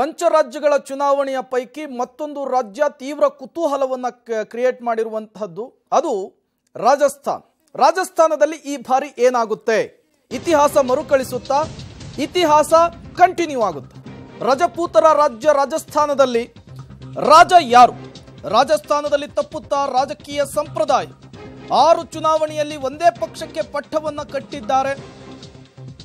ಪಂಚರಾಜ್ಯಗಳ ಚುನಾವಣೆಯ ಪೈಕಿ ಮತ್ತೊಂದು ರಾಜ್ಯ ತೀವ್ರ ಕುತೂಹಲವನ್ನು ಕ್ರಿಯೇಟ್ ಮಾಡಿರುವಂತಹದ್ದು ಅದು ರಾಜಸ್ಥಾನ ರಾಜಸ್ಥಾನದಲ್ಲಿ ಈ ಬಾರಿ ಏನಾಗುತ್ತೆ ಇತಿಹಾಸ ಮರುಕಳಿಸುತ್ತಾ ಇತಿಹಾಸ ಕಂಟಿನ್ಯೂ ಆಗುತ್ತೆ ರಜಪೂತರ ರಾಜ್ಯ ರಾಜಸ್ಥಾನದಲ್ಲಿ ರಾಜ ಯಾರು ರಾಜಸ್ಥಾನದಲ್ಲಿ ತಪ್ಪುತ್ತಾ ರಾಜಕೀಯ ಸಂಪ್ರದಾಯ ಆರು ಚುನಾವಣೆಯಲ್ಲಿ ಒಂದೇ ಪಕ್ಷಕ್ಕೆ ಪಟ್ಟವನ್ನು ಕಟ್ಟಿದ್ದಾರೆ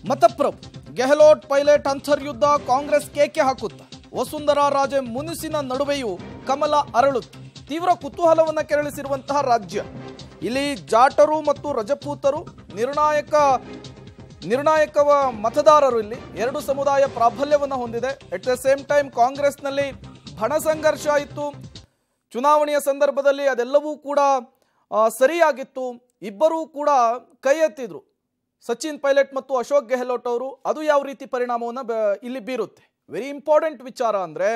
ಮತಪ್ರಭು ಗೆಹ್ಲೋಟ್ ಪೈಲಟ್ ಯುದ್ಧ ಕಾಂಗ್ರೆಸ್ ಕೇಕೆ ಹಾಕುತ್ತ ವಸುಂಧರಾ ರಾಜೆ ಮುನಿಸಿನ ನಡುವೆಯೂ ಕಮಲ ಅರಳುತ್ತ ತೀವ್ರ ಕುತೂಹಲವನ್ನು ಕೆರಳಿಸಿರುವಂತಹ ರಾಜ್ಯ ಇಲ್ಲಿ ಜಾಟರು ಮತ್ತು ರಜಪೂತರು ನಿರ್ಣಾಯಕ ನಿರ್ಣಾಯಕ ಮತದಾರರು ಇಲ್ಲಿ ಎರಡು ಸಮುದಾಯ ಪ್ರಾಬಲ್ಯವನ್ನು ಹೊಂದಿದೆ ಎಟ್ ದ ಸೇಮ್ ಟೈಮ್ ಕಾಂಗ್ರೆಸ್ನಲ್ಲಿ ಹಣ ಸಂಘರ್ಷ ಇತ್ತು ಚುನಾವಣೆಯ ಸಂದರ್ಭದಲ್ಲಿ ಅದೆಲ್ಲವೂ ಕೂಡ ಸರಿಯಾಗಿತ್ತು ಇಬ್ಬರೂ ಕೂಡ ಕೈ ಎತ್ತಿದ್ರು ಸಚಿನ್ ಪೈಲಟ್ ಮತ್ತು ಅಶೋಕ್ ಗೆಹ್ಲೋಟ್ ಅವರು ಅದು ಯಾವ ರೀತಿ ಪರಿಣಾಮವನ್ನು ಇಲ್ಲಿ ಬೀರುತ್ತೆ ವೆರಿ ಇಂಪಾರ್ಟೆಂಟ್ ವಿಚಾರ ಅಂದರೆ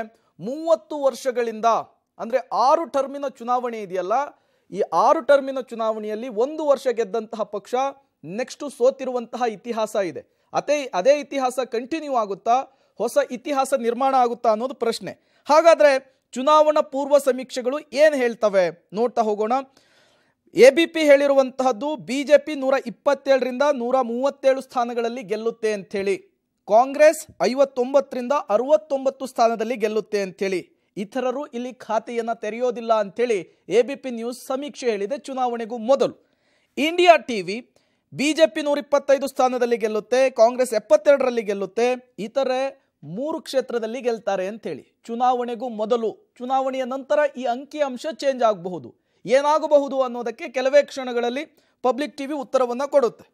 ಮೂವತ್ತು ವರ್ಷಗಳಿಂದ ಅಂದರೆ ಆರು ಟರ್ಮಿನ ಚುನಾವಣೆ ಇದೆಯಲ್ಲ ಈ ಆರು ಟರ್ಮಿನ ಚುನಾವಣೆಯಲ್ಲಿ ಒಂದು ವರ್ಷ ಗೆದ್ದಂತಹ ಪಕ್ಷ ನೆಕ್ಸ್ಟು ಸೋತಿರುವಂತಹ ಇತಿಹಾಸ ಇದೆ ಅದೇ ಅದೇ ಇತಿಹಾಸ ಕಂಟಿನ್ಯೂ ಆಗುತ್ತಾ ಹೊಸ ಇತಿಹಾಸ ನಿರ್ಮಾಣ ಆಗುತ್ತಾ ಅನ್ನೋದು ಪ್ರಶ್ನೆ ಹಾಗಾದರೆ ಚುನಾವಣಾ ಪೂರ್ವ ಸಮೀಕ್ಷೆಗಳು ಏನು ಹೇಳ್ತವೆ ನೋಡ್ತಾ ಹೋಗೋಣ ಎ ಬಿ ಪಿ ಹೇಳಿರುವಂತಹದ್ದು ಬಿ ಜೆ ಪಿ ನೂರ ಇಪ್ಪತ್ತೇಳರಿಂದ ನೂರ ಮೂವತ್ತೇಳು ಸ್ಥಾನಗಳಲ್ಲಿ ಗೆಲ್ಲುತ್ತೆ ಅಂಥೇಳಿ ಕಾಂಗ್ರೆಸ್ ಐವತ್ತೊಂಬತ್ತರಿಂದ ಅರವತ್ತೊಂಬತ್ತು ಸ್ಥಾನದಲ್ಲಿ ಗೆಲ್ಲುತ್ತೆ ಅಂಥೇಳಿ ಇತರರು ಇಲ್ಲಿ ಖಾತೆಯನ್ನು ತೆರೆಯೋದಿಲ್ಲ ಅಂಥೇಳಿ ಎ ಬಿ ಪಿ ನ್ಯೂಸ್ ಸಮೀಕ್ಷೆ ಹೇಳಿದೆ ಚುನಾವಣೆಗೂ ಮೊದಲು India T V B J P ನೂರ ಇಪ್ಪತ್ತೈದು ಸ್ಥಾನದಲ್ಲಿ ಗೆಲ್ಲುತ್ತೆ ಕಾಂಗ್ರೆಸ್ ಎಪ್ಪತ್ತೆರಡರಲ್ಲಿ ಗೆಲ್ಲುತ್ತೆ ಇತರೆ ಮೂರು ಕ್ಷೇತ್ರದಲ್ಲಿ ಗೆಲ್ತಾರೆ ಅಂಥೇಳಿ ಚುನಾವಣೆಗೂ ಮೊದಲು ಚುನಾವಣೆಯ ನಂತರ ಈ ಅಂಕಿ ಅಂಶ ಚೇಂಜ್ ಆಗಬಹುದು ಏನಾಗಬಹುದು ಅನ್ನೋದಕ್ಕೆ ಕೆಲವೇ ಕ್ಷಣಗಳಲ್ಲಿ ಪಬ್ಲಿಕ್ ಟಿವಿ ಉತ್ತರವನ್ನು ಕೊಡುತ್ತೆ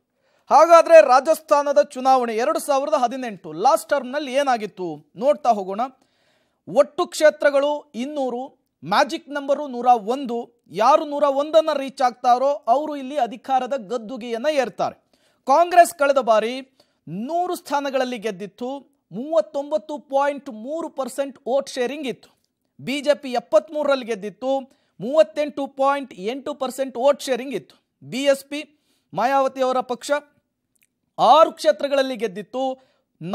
ಹಾಗಾದರೆ ರಾಜಸ್ಥಾನದ ಚುನಾವಣೆ ಎರಡು ಸಾವಿರದ ಹದಿನೆಂಟು ಲಾಸ್ಟ್ ಟರ್ಮ್ನಲ್ಲಿ ಏನಾಗಿತ್ತು ನೋಡ್ತಾ ಹೋಗೋಣ ಒಟ್ಟು ಕ್ಷೇತ್ರಗಳು ಇನ್ನೂರು ಮ್ಯಾಜಿಕ್ ನಂಬರು ನೂರ ಒಂದು ಯಾರು ನೂರ ಒಂದನ್ನು ರೀಚ್ ಆಗ್ತಾರೋ ಅವರು ಇಲ್ಲಿ ಅಧಿಕಾರದ ಗದ್ದುಗೆಯನ್ನು ಏರ್ತಾರೆ ಕಾಂಗ್ರೆಸ್ ಕಳೆದ ಬಾರಿ ನೂರು ಸ್ಥಾನಗಳಲ್ಲಿ ಗೆದ್ದಿತ್ತು ಮೂವತ್ತೊಂಬತ್ತು ಪಾಯಿಂಟ್ ಮೂರು ಪರ್ಸೆಂಟ್ ಓಟ್ ಶೇರಿಂಗ್ ಇತ್ತು ಬಿ ಜೆ ಪಿ ಎಪ್ಪತ್ತ್ಮೂರರಲ್ಲಿ ಗೆದ್ದಿತ್ತು ಮೂವತ್ತೆಂಟು ಪಾಯಿಂಟ್ ಎಂಟು ಪರ್ಸೆಂಟ್ ಓಟ್ ಶೇರಿಂಗ್ ಇತ್ತು ಬಿ ಎಸ್ ಪಿ ಮಾಯಾವತಿ ಅವರ ಪಕ್ಷ ಆರು ಕ್ಷೇತ್ರಗಳಲ್ಲಿ ಗೆದ್ದಿತ್ತು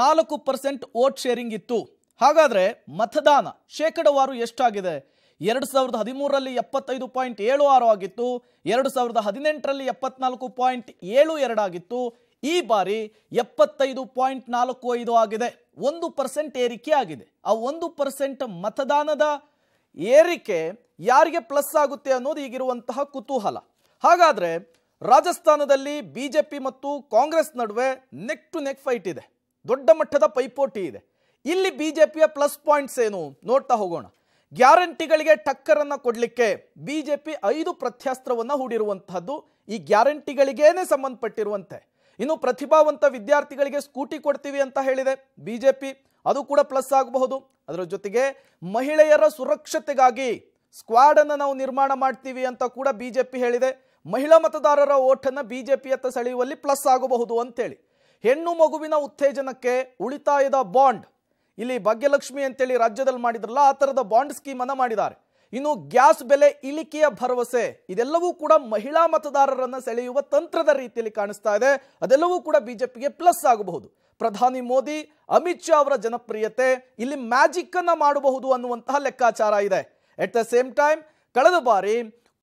ನಾಲ್ಕು ಪರ್ಸೆಂಟ್ ಓಟ್ ಶೇರಿಂಗ್ ಇತ್ತು ಹಾಗಾದರೆ ಮತದಾನ ಶೇಕಡವಾರು ಎಷ್ಟಾಗಿದೆ ಎರಡು ಸಾವಿರದ ಹದಿಮೂರರಲ್ಲಿ ಎಪ್ಪತ್ತೈದು ಪಾಯಿಂಟ್ ಏಳು ಆರು ಆಗಿತ್ತು ಎರಡು ಸಾವಿರದ ಹದಿನೆಂಟರಲ್ಲಿ ಎಪ್ಪತ್ನಾಲ್ಕು ಪಾಯಿಂಟ್ ಏಳು ಎರಡಾಗಿತ್ತು ಈ ಬಾರಿ ಎಪ್ಪತ್ತೈದು ಪಾಯಿಂಟ್ ನಾಲ್ಕು ಐದು ಆಗಿದೆ ಒಂದು ಪರ್ಸೆಂಟ್ ಏರಿಕೆ ಆಗಿದೆ ಆ ಒಂದು ಪರ್ಸೆಂಟ್ ಮತದಾನದ ಏರಿಕೆ ಯಾರಿಗೆ ಪ್ಲಸ್ ಆಗುತ್ತೆ ಅನ್ನೋದು ಈಗಿರುವಂತಹ ಕುತೂಹಲ ಹಾಗಾದರೆ ರಾಜಸ್ಥಾನದಲ್ಲಿ ಬಿ ಜೆ ಪಿ ಮತ್ತು ಕಾಂಗ್ರೆಸ್ ನಡುವೆ ನೆಕ್ ಟು ನೆಕ್ ಫೈಟ್ ಇದೆ ದೊಡ್ಡ ಮಟ್ಟದ ಪೈಪೋಟಿ ಇದೆ ಇಲ್ಲಿ ಬಿ ಜೆ ಪಿಯ ಪ್ಲಸ್ ಪಾಯಿಂಟ್ಸ್ ಏನು ನೋಡ್ತಾ ಹೋಗೋಣ ಗ್ಯಾರಂಟಿಗಳಿಗೆ ಟಕ್ಕರನ್ನು ಕೊಡಲಿಕ್ಕೆ ಬಿ ಜೆ ಪಿ ಐದು ಪ್ರತ್ಯಾಸ್ತ್ರವನ್ನು ಹೂಡಿರುವಂತಹದ್ದು ಈ ಗ್ಯಾರಂಟಿಗಳಿಗೇನೆ ಸಂಬಂಧಪಟ್ಟಿರುವಂತೆ ಇನ್ನು ಪ್ರತಿಭಾವಂತ ವಿದ್ಯಾರ್ಥಿಗಳಿಗೆ ಸ್ಕೂಟಿ ಕೊಡ್ತೀವಿ ಅಂತ ಹೇಳಿದೆ ಬಿ ಜೆ ಪಿ ಅದು ಕೂಡ ಪ್ಲಸ್ ಆಗಬಹುದು ಅದರ ಜೊತೆಗೆ ಮಹಿಳೆಯರ ಸುರಕ್ಷತೆಗಾಗಿ ಸ್ಕ್ವಾಡ್ ಅನ್ನು ನಾವು ನಿರ್ಮಾಣ ಮಾಡ್ತೀವಿ ಅಂತ ಕೂಡ ಬಿಜೆಪಿ ಹೇಳಿದೆ ಮಹಿಳಾ ಮತದಾರರ ಓಟನ್ನು ಬಿಜೆಪಿಯತ್ತ ಸೆಳೆಯುವಲ್ಲಿ ಪ್ಲಸ್ ಆಗಬಹುದು ಅಂತೇಳಿ ಹೆಣ್ಣು ಮಗುವಿನ ಉತ್ತೇಜನಕ್ಕೆ ಉಳಿತಾಯದ ಬಾಂಡ್ ಇಲ್ಲಿ ಭಾಗ್ಯಲಕ್ಷ್ಮಿ ಅಂತೇಳಿ ರಾಜ್ಯದಲ್ಲಿ ಮಾಡಿದ್ರಲ್ಲ ಆ ಥರದ ಬಾಂಡ್ ಸ್ಕೀಮನ್ನು ಮಾಡಿದ್ದಾರೆ ಇನ್ನು ಗ್ಯಾಸ್ ಬೆಲೆ ಇಳಿಕೆಯ ಭರವಸೆ ಇದೆಲ್ಲವೂ ಕೂಡ ಮಹಿಳಾ ಮತದಾರರನ್ನ ಸೆಳೆಯುವ ತಂತ್ರದ ರೀತಿಯಲ್ಲಿ ಕಾಣಿಸ್ತಾ ಇದೆ ಅದೆಲ್ಲವೂ ಕೂಡ ಬಿಜೆಪಿಗೆ ಪ್ಲಸ್ ಆಗಬಹುದು ಪ್ರಧಾನಿ ಮೋದಿ ಅಮಿತ್ ಶಾ ಅವರ ಜನಪ್ರಿಯತೆ ಇಲ್ಲಿ ಮ್ಯಾಜಿಕ್ ಅನ್ನ ಮಾಡಬಹುದು ಅನ್ನುವಂತಹ ಲೆಕ್ಕಾಚಾರ ಇದೆ ಎಟ್ ದ ಸೇಮ್ ಟೈಮ್ ಕಳೆದ ಬಾರಿ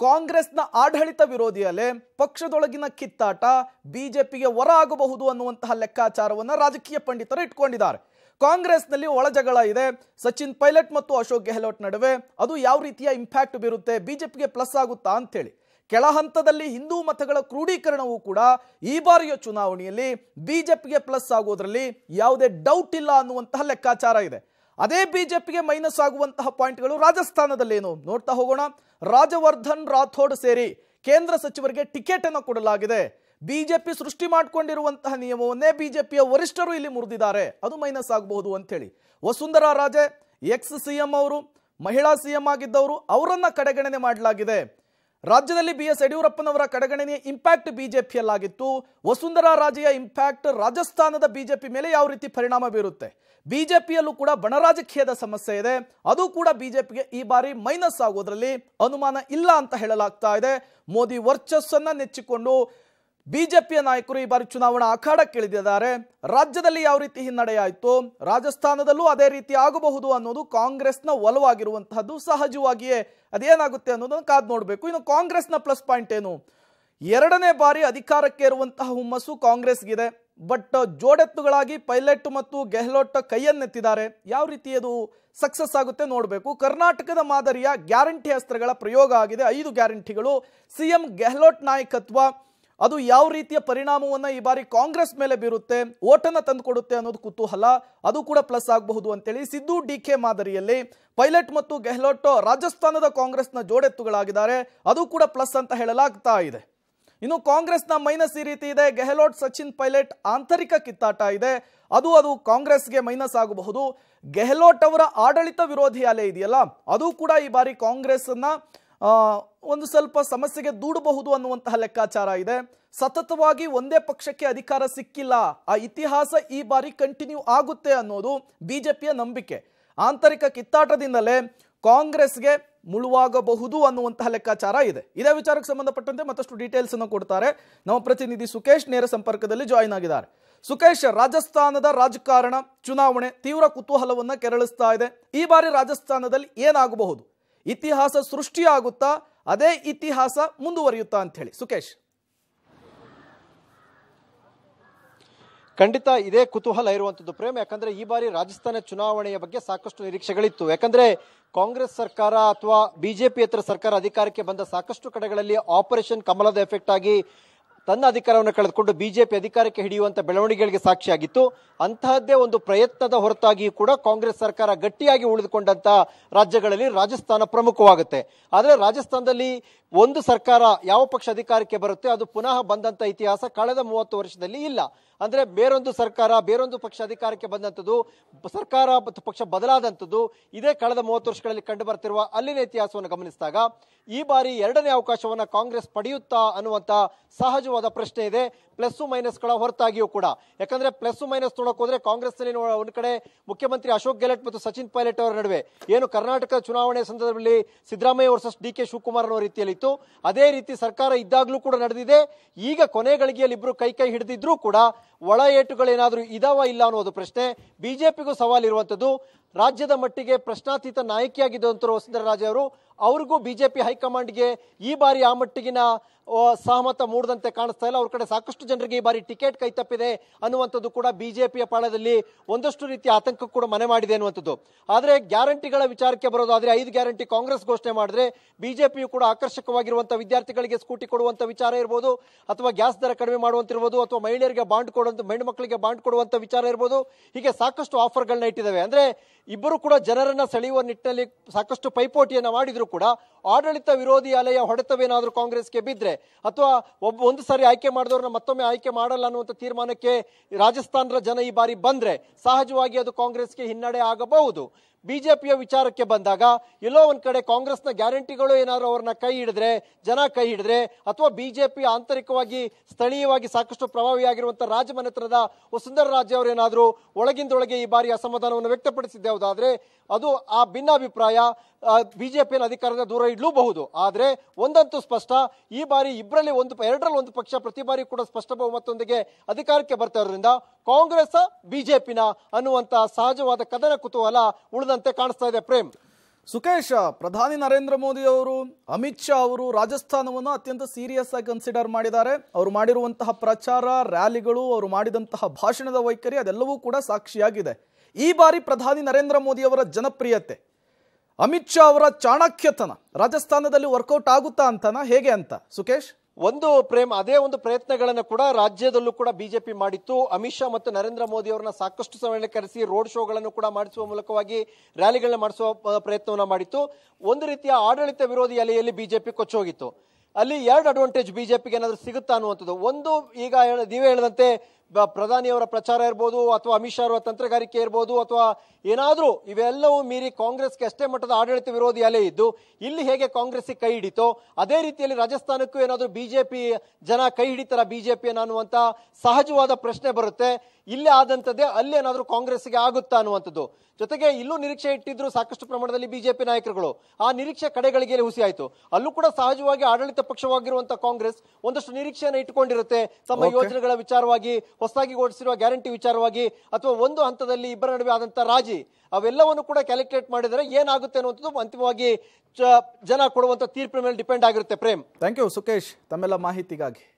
ಕಾಂಗ್ರೆಸ್ನ ಆಡಳಿತ ವಿರೋಧಿ ಪಕ್ಷದೊಳಗಿನ ಕಿತ್ತಾಟ ಬಿಜೆಪಿಗೆ ಹೊರ ಆಗಬಹುದು ಅನ್ನುವಂತಹ ಲೆಕ್ಕಾಚಾರವನ್ನು ರಾಜಕೀಯ ಪಂಡಿತರು ಇಟ್ಕೊಂಡಿದ್ದಾರೆ ಕಾಂಗ್ರೆಸ್ನಲ್ಲಿ ಒಳಜಗಳ ಇದೆ ಸಚಿನ್ ಪೈಲಟ್ ಮತ್ತು ಅಶೋಕ್ ಗೆಹ್ಲೋಟ್ ನಡುವೆ ಅದು ಯಾವ ರೀತಿಯ ಇಂಪ್ಯಾಕ್ಟ್ ಬೀರುತ್ತೆ ಬಿಜೆಪಿಗೆ ಪ್ಲಸ್ ಆಗುತ್ತಾ ಅಂತೇಳಿ ಕೆಳ ಹಂತದಲ್ಲಿ ಹಿಂದೂ ಮತಗಳ ಕ್ರೋಢೀಕರಣವೂ ಕೂಡ ಈ ಬಾರಿಯ ಚುನಾವಣೆಯಲ್ಲಿ ಬಿಜೆಪಿಗೆ ಪ್ಲಸ್ ಆಗೋದ್ರಲ್ಲಿ ಯಾವುದೇ ಡೌಟ್ ಇಲ್ಲ ಅನ್ನುವಂತಹ ಲೆಕ್ಕಾಚಾರ ಇದೆ ಅದೇ ಬಿಜೆಪಿಗೆ ಮೈನಸ್ ಆಗುವಂತಹ ಪಾಯಿಂಟ್ಗಳು ರಾಜಸ್ಥಾನದಲ್ಲೇನು ನೋಡ್ತಾ ಹೋಗೋಣ ರಾಜವರ್ಧನ್ ರಾಥೋಡ್ ಸೇರಿ ಕೇಂದ್ರ ಸಚಿವರಿಗೆ ಟಿಕೆಟ್ ಅನ್ನು ಕೊಡಲಾಗಿದೆ ಬಿಜೆಪಿ ಸೃಷ್ಟಿ ಮಾಡಿಕೊಂಡಿರುವಂತಹ ನಿಯಮವನ್ನೇ ಬಿಜೆಪಿಯ ವರಿಷ್ಠರು ಇಲ್ಲಿ ಮುರಿದಿದ್ದಾರೆ ಅದು ಮೈನಸ್ ಆಗಬಹುದು ಹೇಳಿ ವಸುಂಧರಾ ರಾಜೆ ಎಕ್ಸ್ ಸಿ ಅವರು ಮಹಿಳಾ ಸಿ ಎಂ ಆಗಿದ್ದವರು ಅವರನ್ನ ಕಡೆಗಣನೆ ಮಾಡಲಾಗಿದೆ ರಾಜ್ಯದಲ್ಲಿ ಬಿ ಎಸ್ ಯಡಿಯೂರಪ್ಪನವರ ಕಡೆಗಣನೆಯ ಇಂಪ್ಯಾಕ್ಟ್ ಬಿಜೆಪಿಯಲ್ಲಾಗಿತ್ತು ವಸುಂಧರಾ ರಾಜೆಯ ಇಂಪ್ಯಾಕ್ಟ್ ರಾಜಸ್ಥಾನದ ಬಿಜೆಪಿ ಮೇಲೆ ಯಾವ ರೀತಿ ಪರಿಣಾಮ ಬೀರುತ್ತೆ ಬಿಜೆಪಿಯಲ್ಲೂ ಕೂಡ ಬಣರಾಜಕೀಯದ ಸಮಸ್ಯೆ ಇದೆ ಅದು ಕೂಡ ಬಿಜೆಪಿಗೆ ಈ ಬಾರಿ ಮೈನಸ್ ಆಗೋದ್ರಲ್ಲಿ ಅನುಮಾನ ಇಲ್ಲ ಅಂತ ಹೇಳಲಾಗ್ತಾ ಇದೆ ಮೋದಿ ವರ್ಚಸ್ಸನ್ನು ನೆಚ್ಚಿಕೊಂಡು ಬಿಜೆಪಿಯ ನಾಯಕರು ಈ ಬಾರಿ ಚುನಾವಣಾ ಅಖಾಡಕ್ಕಿಳಿದಿದ್ದಾರೆ ರಾಜ್ಯದಲ್ಲಿ ಯಾವ ರೀತಿ ಹಿನ್ನಡೆಯಾಯಿತು ರಾಜಸ್ಥಾನದಲ್ಲೂ ಅದೇ ರೀತಿ ಆಗಬಹುದು ಅನ್ನೋದು ಕಾಂಗ್ರೆಸ್ನ ಒಲವಾಗಿರುವಂತಹದ್ದು ಸಹಜವಾಗಿಯೇ ಅದೇನಾಗುತ್ತೆ ಅನ್ನೋದನ್ನು ಕಾದ್ ನೋಡಬೇಕು ಇನ್ನು ಕಾಂಗ್ರೆಸ್ನ ಪ್ಲಸ್ ಪಾಯಿಂಟ್ ಏನು ಎರಡನೇ ಬಾರಿ ಅಧಿಕಾರಕ್ಕೆ ಇರುವಂತಹ ಹುಮ್ಮಸ್ಸು ಕಾಂಗ್ರೆಸ್ಗಿದೆ ಬಟ್ ಜೋಡೆತ್ತುಗಳಾಗಿ ಪೈಲಟ್ ಮತ್ತು ಗೆಹ್ಲೋಟ್ ಕೈಯನ್ನೆತ್ತಿದ್ದಾರೆ ಯಾವ ರೀತಿ ಅದು ಸಕ್ಸಸ್ ಆಗುತ್ತೆ ನೋಡಬೇಕು ಕರ್ನಾಟಕದ ಮಾದರಿಯ ಗ್ಯಾರಂಟಿ ಅಸ್ತ್ರಗಳ ಪ್ರಯೋಗ ಆಗಿದೆ ಐದು ಗ್ಯಾರಂಟಿಗಳು ಸಿಎಂ ಗೆಹ್ಲೋಟ್ ನಾಯಕತ್ವ ಅದು ಯಾವ ರೀತಿಯ ಪರಿಣಾಮವನ್ನು ಈ ಬಾರಿ ಕಾಂಗ್ರೆಸ್ ಮೇಲೆ ಬೀರುತ್ತೆ ಓಟನ್ನು ತಂದುಕೊಡುತ್ತೆ ಅನ್ನೋದು ಕುತೂಹಲ ಅದು ಕೂಡ ಪ್ಲಸ್ ಆಗಬಹುದು ಅಂತೇಳಿ ಸಿದ್ದು ಡಿ ಕೆ ಮಾದರಿಯಲ್ಲಿ ಪೈಲಟ್ ಮತ್ತು ಗೆಹ್ಲೋಟ್ ರಾಜಸ್ಥಾನದ ಕಾಂಗ್ರೆಸ್ನ ಜೋಡೆತ್ತುಗಳಾಗಿದ್ದಾರೆ ಅದು ಕೂಡ ಪ್ಲಸ್ ಅಂತ ಹೇಳಲಾಗ್ತಾ ಇದೆ ಇನ್ನು ಕಾಂಗ್ರೆಸ್ನ ಮೈನಸ್ ಈ ರೀತಿ ಇದೆ ಗೆಹ್ಲೋಟ್ ಸಚಿನ್ ಪೈಲಟ್ ಆಂತರಿಕ ಕಿತ್ತಾಟ ಇದೆ ಅದು ಅದು ಕಾಂಗ್ರೆಸ್ಗೆ ಮೈನಸ್ ಆಗಬಹುದು ಗೆಹ್ಲೋಟ್ ಅವರ ಆಡಳಿತ ವಿರೋಧಿ ಅಲೆ ಇದೆಯಲ್ಲ ಅದು ಕೂಡ ಈ ಬಾರಿ ಕಾಂಗ್ರೆಸ್ನ ಒಂದು ಸ್ವಲ್ಪ ಸಮಸ್ಯೆಗೆ ದೂಡಬಹುದು ಅನ್ನುವಂತಹ ಲೆಕ್ಕಾಚಾರ ಇದೆ ಸತತವಾಗಿ ಒಂದೇ ಪಕ್ಷಕ್ಕೆ ಅಧಿಕಾರ ಸಿಕ್ಕಿಲ್ಲ ಆ ಇತಿಹಾಸ ಈ ಬಾರಿ ಕಂಟಿನ್ಯೂ ಆಗುತ್ತೆ ಅನ್ನೋದು ಬಿಜೆಪಿಯ ನಂಬಿಕೆ ಆಂತರಿಕ ಕಿತ್ತಾಟದಿಂದಲೇ ಕಾಂಗ್ರೆಸ್ಗೆ ಮುಳುವಾಗಬಹುದು ಅನ್ನುವಂತಹ ಲೆಕ್ಕಾಚಾರ ಇದೆ ಇದೇ ವಿಚಾರಕ್ಕೆ ಸಂಬಂಧಪಟ್ಟಂತೆ ಮತ್ತಷ್ಟು ಡೀಟೇಲ್ಸ್ ಅನ್ನು ಕೊಡ್ತಾರೆ ನಮ್ಮ ಪ್ರತಿನಿಧಿ ಸುಕೇಶ್ ನೇರ ಸಂಪರ್ಕದಲ್ಲಿ ಜಾಯಿನ್ ಆಗಿದ್ದಾರೆ ಸುಕೇಶ್ ರಾಜಸ್ಥಾನದ ರಾಜಕಾರಣ ಚುನಾವಣೆ ತೀವ್ರ ಕುತೂಹಲವನ್ನು ಕೆರಳಿಸ್ತಾ ಇದೆ ಈ ಬಾರಿ ರಾಜಸ್ಥಾನದಲ್ಲಿ ಏನಾಗಬಹುದು ಇತಿಹಾಸ ಸೃಷ್ಟಿಯಾಗುತ್ತಾ ಅದೇ ಇತಿಹಾಸ ಮುಂದುವರಿಯುತ್ತಾ ಅಂತ ಹೇಳಿ ಸುಖೇಶ್ ಖಂಡಿತ ಇದೇ ಕುತೂಹಲ ಇರುವಂಥದ್ದು ಪ್ರೇಮ್ ಯಾಕಂದ್ರೆ ಈ ಬಾರಿ ರಾಜಸ್ಥಾನ ಚುನಾವಣೆಯ ಬಗ್ಗೆ ಸಾಕಷ್ಟು ನಿರೀಕ್ಷೆಗಳಿತ್ತು ಯಾಕಂದ್ರೆ ಕಾಂಗ್ರೆಸ್ ಸರ್ಕಾರ ಅಥವಾ ಹತ್ರ ಸರ್ಕಾರ ಅಧಿಕಾರಕ್ಕೆ ಬಂದ ಸಾಕಷ್ಟು ಕಡೆಗಳಲ್ಲಿ ಆಪರೇಷನ್ ಕಮಲದ ಎಫೆಕ್ಟ್ ಆಗಿ ತನ್ನ ಅಧಿಕಾರವನ್ನು ಕಳೆದುಕೊಂಡು ಬಿಜೆಪಿ ಅಧಿಕಾರಕ್ಕೆ ಹಿಡಿಯುವಂತಹ ಬೆಳವಣಿಗೆಗಳಿಗೆ ಸಾಕ್ಷಿಯಾಗಿತ್ತು ಅಂತಹದ್ದೇ ಒಂದು ಪ್ರಯತ್ನದ ಹೊರತಾಗಿಯೂ ಕೂಡ ಕಾಂಗ್ರೆಸ್ ಸರ್ಕಾರ ಗಟ್ಟಿಯಾಗಿ ಉಳಿದುಕೊಂಡಂಥ ರಾಜ್ಯಗಳಲ್ಲಿ ರಾಜಸ್ಥಾನ ಪ್ರಮುಖವಾಗುತ್ತೆ ಆದರೆ ರಾಜಸ್ಥಾನದಲ್ಲಿ ಒಂದು ಸರ್ಕಾರ ಯಾವ ಪಕ್ಷ ಅಧಿಕಾರಕ್ಕೆ ಬರುತ್ತೆ ಅದು ಪುನಃ ಬಂದಂತ ಇತಿಹಾಸ ಕಳೆದ ಮೂವತ್ತು ವರ್ಷದಲ್ಲಿ ಇಲ್ಲ ಅಂದ್ರೆ ಬೇರೊಂದು ಸರ್ಕಾರ ಬೇರೊಂದು ಪಕ್ಷ ಅಧಿಕಾರಕ್ಕೆ ಬಂದಂಥದ್ದು ಸರ್ಕಾರ ಮತ್ತು ಪಕ್ಷ ಬದಲಾದಂಥದ್ದು ಇದೇ ಕಳೆದ ಮೂವತ್ತು ವರ್ಷಗಳಲ್ಲಿ ಕಂಡು ಬರ್ತಿರುವ ಅಲ್ಲಿನ ಇತಿಹಾಸವನ್ನು ಗಮನಿಸಿದಾಗ ಈ ಬಾರಿ ಎರಡನೇ ಅವಕಾಶವನ್ನು ಕಾಂಗ್ರೆಸ್ ಪಡೆಯುತ್ತಾ ಅನ್ನುವಂತ ಸಹಜವಾದ ಪ್ರಶ್ನೆ ಇದೆ ಪ್ಲಸ್ಸು ಮೈನಸ್ಗಳ ಹೊರತಾಗಿಯೂ ಕೂಡ ಯಾಕಂದ್ರೆ ಪ್ಲಸ್ ಮೈನಸ್ ನೋಡೋಕೆ ಹೋದ್ರೆ ಕಾಂಗ್ರೆಸ್ನಲ್ಲಿ ಒಂದು ಕಡೆ ಮುಖ್ಯಮಂತ್ರಿ ಅಶೋಕ್ ಗೆಹ್ಲೋಟ್ ಮತ್ತು ಸಚಿನ್ ಪೈಲಟ್ ಅವರ ನಡುವೆ ಏನು ಕರ್ನಾಟಕ ಚುನಾವಣೆ ಸಂದರ್ಭದಲ್ಲಿ Siddaramaiah versus D K Shivakumar ಅನ್ನೋ ರೀತಿಯಲ್ಲಿ ಇತ್ತು ಅದೇ ರೀತಿ ಸರ್ಕಾರ ಇದ್ದಾಗಲೂ ಕೂಡ ನಡೆದಿದೆ ಈಗ ಗಳಿಗೆಯಲ್ಲಿ ಇಬ್ಬರು ಕೈ ಕೈ ಹಿಡಿದಿದ್ರೂ ಕೂಡ ಒಳ ಏಟುಗಳೇನಾದರೂ ಇದಾವ ಇಲ್ಲ ಅನ್ನೋದು ಪ್ರಶ್ನೆ ಬಿಜೆಪಿಗೂ ಸವಾಲು ಇರುವಂತದ್ದು ರಾಜ್ಯದ ಮಟ್ಟಿಗೆ ಪ್ರಶ್ನಾತೀತ ವಸುಂಧರ ರಾಜ ಅವರು ಅವ್ರಿಗೂ ಬಿಜೆಪಿ ಹೈಕಮಾಂಡ್ಗೆ ಈ ಬಾರಿ ಆ ಮಟ್ಟಿಗಿನ ಸಹಮತ ಮೂಡದಂತೆ ಕಾಣಿಸ್ತಾ ಇಲ್ಲ ಅವ್ರ ಕಡೆ ಸಾಕಷ್ಟು ಜನರಿಗೆ ಈ ಬಾರಿ ಟಿಕೆಟ್ ಕೈ ತಪ್ಪಿದೆ ಅನ್ನುವಂಥದ್ದು ಕೂಡ ಬಿಜೆಪಿಯ ಪಾಳದಲ್ಲಿ ಒಂದಷ್ಟು ರೀತಿಯ ಆತಂಕ ಕೂಡ ಮನೆ ಮಾಡಿದೆ ಅನ್ನುವಂಥದ್ದು ಆದರೆ ಗ್ಯಾರಂಟಿಗಳ ವಿಚಾರಕ್ಕೆ ಬರೋದಾದರೆ ಐದು ಗ್ಯಾರಂಟಿ ಕಾಂಗ್ರೆಸ್ ಘೋಷಣೆ ಮಾಡಿದ್ರೆ ಬಿಜೆಪಿಯು ಕೂಡ ಆಕರ್ಷಕವಾಗಿರುವಂಥ ವಿದ್ಯಾರ್ಥಿಗಳಿಗೆ ಸ್ಕೂಟಿ ಕೊಡುವಂಥ ವಿಚಾರ ಇರ್ಬೋದು ಅಥವಾ ಗ್ಯಾಸ್ ದರ ಕಡಿಮೆ ಮಾಡುವಂತಿರ್ಬೋದು ಅಥವಾ ಮಹಿಳೆಯರಿಗೆ ಬಾಂಡ್ ಕೊಡುವಂಥ ಹೆಣ್ಣು ಮಕ್ಕಳಿಗೆ ಬಾಂಡ್ ಕೊಡುವಂಥ ವಿಚಾರ ಇರ್ಬೋದು ಹೀಗೆ ಸಾಕಷ್ಟು ಆಫರ್ಗಳನ್ನ ಇಟ್ಟಿದ್ದಾವೆ ಅಂದರೆ ಇಬ್ಬರು ಕೂಡ ಜನರನ್ನ ಸೆಳೆಯುವ ನಿಟ್ಟಿನಲ್ಲಿ ಸಾಕಷ್ಟು ಪೈಪೋಟಿಯನ್ನು ಮಾಡಿದ್ರು ಕೂಡ ಆಡಳಿತ ವಿರೋಧಿ ಅಲೆಯ ಹೊಡೆತವೇನಾದರೂ ಕಾಂಗ್ರೆಸ್ಗೆ ಬಿದ್ದರೆ ಅಥವಾ ಒಬ್ಬ ಒಂದು ಸಾರಿ ಆಯ್ಕೆ ಮಾಡಿದವ್ರನ್ನ ಮತ್ತೊಮ್ಮೆ ಆಯ್ಕೆ ಮಾಡಲ್ಲ ಅನ್ನುವಂಥ ತೀರ್ಮಾನಕ್ಕೆ ರಾಜಸ್ಥಾನದ ಜನ ಈ ಬಾರಿ ಬಂದರೆ ಸಹಜವಾಗಿ ಅದು ಕಾಂಗ್ರೆಸ್ಗೆ ಹಿನ್ನಡೆ ಆಗಬಹುದು ಬಿಜೆಪಿಯ ವಿಚಾರಕ್ಕೆ ಬಂದಾಗ ಎಲ್ಲೋ ಒಂದು ಕಡೆ ಕಾಂಗ್ರೆಸ್ನ ಗ್ಯಾರಂಟಿಗಳು ಏನಾದರೂ ಅವ್ರನ್ನ ಕೈ ಹಿಡಿದ್ರೆ ಜನ ಕೈ ಹಿಡಿದ್ರೆ ಅಥವಾ ಬಿಜೆಪಿ ಆಂತರಿಕವಾಗಿ ಸ್ಥಳೀಯವಾಗಿ ಸಾಕಷ್ಟು ಪ್ರಭಾವಿಯಾಗಿರುವಂಥ ರಾಜಮನೆತನದ ವಸುಂಧರ ರಾಜ್ಯ ಅವರೇನಾದರೂ ಒಳಗಿಂದೊಳಗೆ ಈ ಬಾರಿ ಅಸಮಾಧಾನವನ್ನು ವ್ಯಕ್ತಪಡಿಸಿದ್ದೇವುದಾದರೆ ಅದು ಆ ಭಿನ್ನಾಭಿಪ್ರಾಯ ಬಿಜೆಪಿಯ ಅಧಿಕಾರದ ದೂರ ಇಡಲೂಬಹುದು ಆದರೆ ಒಂದಂತೂ ಸ್ಪಷ್ಟ ಈ ಬಾರಿ ಇಬ್ಬರಲ್ಲಿ ಒಂದು ಎರಡರಲ್ಲಿ ಒಂದು ಪಕ್ಷ ಪ್ರತಿ ಬಾರಿ ಕೂಡ ಸ್ಪಷ್ಟ ಬಹುಮತದೊಂದಿಗೆ ಅಧಿಕಾರಕ್ಕೆ ಬರ್ತಾ ಇರೋದ್ರಿಂದ ಕಾಂಗ್ರೆಸ್ ಬಿಜೆಪಿನ ಅನ್ನುವಂಥ ಸಹಜವಾದ ಕದನ ಕುತೂಹಲ ಉಳಿದ ಹೋದಂತೆ ಕಾಣಿಸ್ತಾ ಇದೆ ಪ್ರೇಮ್ ಸುಖೇಶ್ ಪ್ರಧಾನಿ ನರೇಂದ್ರ ಮೋದಿ ಅವರು ಅಮಿತ್ ಶಾ ಅವರು ರಾಜಸ್ಥಾನವನ್ನು ಅತ್ಯಂತ ಸೀರಿಯಸ್ ಆಗಿ ಕನ್ಸಿಡರ್ ಮಾಡಿದ್ದಾರೆ ಅವರು ಮಾಡಿರುವಂತಹ ಪ್ರಚಾರ ರ್ಯಾಲಿಗಳು ಅವರು ಮಾಡಿದಂತಹ ಭಾಷಣದ ವೈಖರಿ ಅದೆಲ್ಲವೂ ಕೂಡ ಸಾಕ್ಷಿಯಾಗಿದೆ ಈ ಬಾರಿ ಪ್ರಧಾನಿ ನರೇಂದ್ರ ಮೋದಿ ಅವರ ಜನಪ್ರಿಯತೆ ಅಮಿತ್ ಶಾ ಅವರ ಚಾಣಕ್ಯತನ ರಾಜಸ್ಥಾನದಲ್ಲಿ ವರ್ಕೌಟ್ ಆಗುತ್ತಾ ಅಂತನಾ ಹೇಗೆ ಅಂತ ಸುಖೇಶ್ ಒಂದು ಪ್ರೇಮ ಅದೇ ಒಂದು ಪ್ರಯತ್ನಗಳನ್ನು ಕೂಡ ರಾಜ್ಯದಲ್ಲೂ ಕೂಡ ಬಿಜೆಪಿ ಮಾಡಿತ್ತು ಅಮಿತ್ ಶಾ ಮತ್ತು ನರೇಂದ್ರ ಮೋದಿ ಅವರನ್ನ ಸಾಕಷ್ಟು ಸಮಯ ಕರೆಸಿ ರೋಡ್ ಶೋಗಳನ್ನು ಕೂಡ ಮಾಡಿಸುವ ಮೂಲಕವಾಗಿ ರ್ಯಾಲಿಗಳನ್ನ ಮಾಡಿಸುವ ಪ್ರಯತ್ನವನ್ನ ಮಾಡಿತ್ತು ಒಂದು ರೀತಿಯ ಆಡಳಿತ ವಿರೋಧಿ ಅಲೆಯಲ್ಲಿ ಬಿಜೆಪಿ ಕೊಚ್ಚೋಗಿತ್ತು ಅಲ್ಲಿ ಎರಡು ಅಡ್ವಾಂಟೇಜ್ ಬಿಜೆಪಿಗೆ ಏನಾದರೂ ಸಿಗುತ್ತಾ ಅನ್ನುವಂಥದ್ದು ಒಂದು ಈಗ ನೀವೇ ಹೇಳದಂತೆ ಪ್ರಧಾನಿಯವರ ಪ್ರಚಾರ ಇರ್ಬೋದು ಅಥವಾ ಅಮಿತ್ ಶಾ ಅವರ ತಂತ್ರಗಾರಿಕೆ ಇರ್ಬೋದು ಅಥವಾ ಏನಾದರೂ ಇವೆಲ್ಲವೂ ಮೀರಿ ಕಾಂಗ್ರೆಸ್ಗೆ ಅಷ್ಟೇ ಮಟ್ಟದ ಆಡಳಿತ ವಿರೋಧಿ ಅಲೆ ಇದ್ದು ಇಲ್ಲಿ ಹೇಗೆ ಕಾಂಗ್ರೆಸ್ಗೆ ಕೈ ಹಿಡಿತೋ ಅದೇ ರೀತಿಯಲ್ಲಿ ರಾಜಸ್ಥಾನಕ್ಕೂ ಏನಾದರೂ ಬಿಜೆಪಿ ಜನ ಕೈ ಹಿಡಿತಾರ ಪಿಯನ್ನು ಅನ್ನುವಂಥ ಸಹಜವಾದ ಪ್ರಶ್ನೆ ಬರುತ್ತೆ ಇಲ್ಲೇ ಆದಂಥದ್ದೇ ಅಲ್ಲೇನಾದರೂ ಕಾಂಗ್ರೆಸ್ಗೆ ಆಗುತ್ತಾ ಅನ್ನುವಂಥದ್ದು ಜೊತೆಗೆ ಇಲ್ಲೂ ನಿರೀಕ್ಷೆ ಇಟ್ಟಿದ್ರು ಸಾಕಷ್ಟು ಪ್ರಮಾಣದಲ್ಲಿ ಬಿಜೆಪಿ ನಾಯಕರುಗಳು ಆ ನಿರೀಕ್ಷೆ ಕಡೆಗಳಿಗೆ ಹುಸಿ ಆಯಿತು ಅಲ್ಲೂ ಕೂಡ ಸಹಜವಾಗಿ ಆಡಳಿತ ಪಕ್ಷವಾಗಿರುವಂತಹ ಕಾಂಗ್ರೆಸ್ ಒಂದಷ್ಟು ನಿರೀಕ್ಷೆಯನ್ನು ಇಟ್ಟುಕೊಂಡಿರುತ್ತೆ ತಮ್ಮ ಯೋಜನೆಗಳ ವಿಚಾರವಾಗಿ ಹೊಸದಾಗಿ ಓಡಿಸಿರುವ ಗ್ಯಾರಂಟಿ ವಿಚಾರವಾಗಿ ಅಥವಾ ಒಂದು ಹಂತದಲ್ಲಿ ಇಬ್ಬರ ನಡುವೆ ಆದಂಥ ರಾಜಿ ಅವೆಲ್ಲವನ್ನು ಕೂಡ ಕ್ಯಾಲ್ಕುಲೇಟ್ ಮಾಡಿದರೆ ಏನಾಗುತ್ತೆ ಅನ್ನುವಂಥದ್ದು ಅಂತಿಮವಾಗಿ ಜನ ಕೊಡುವಂಥ ತೀರ್ಪಿನ ಮೇಲೆ ಡಿಪೆಂಡ್ ಆಗಿರುತ್ತೆ ಪ್ರೇಮ್ ಥ್ಯಾಂಕ್ ಯು ಸುಕೇಶ್ ತಮ್ಮೆಲ್ಲ ಮಾಹಿತಿಗಾಗಿ